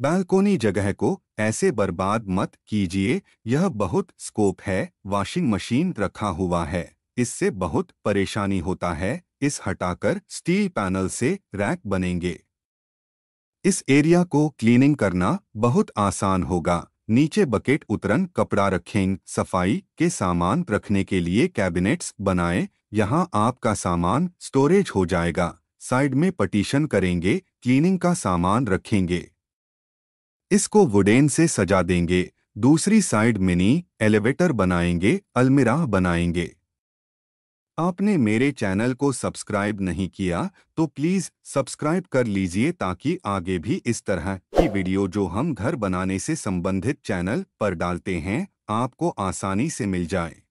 balcony जगह को ऐसे बर्बाद मत कीजिए यह बहुत स्कोप है वॉशिंग मशीन रखा हुआ है इससे बहुत परेशानी होता है इस हटाकर स्टील पैनल से रैक बनेंगे इस एरिया को क्लीनिंग करना बहुत आसान होगा नीचे बकेट उतरन कपड़ा रखें सफाई के सामान रखने के लिए कैबिनेट्स बनाएं यहाँ आपका सामान स्टोरेज हो जाएगा साइड में पटीशन करेंगे क्लीनिंग का सामान रखेंगे इसको वुडेन से सजा देंगे दूसरी साइड मिनी एलिवेटर बनाएंगे अलमिराह बनाएंगे आपने मेरे चैनल को सब्सक्राइब नहीं किया तो प्लीज़ सब्सक्राइब कर लीजिए ताकि आगे भी इस तरह की वीडियो जो हम घर बनाने से संबंधित चैनल पर डालते हैं आपको आसानी से मिल जाए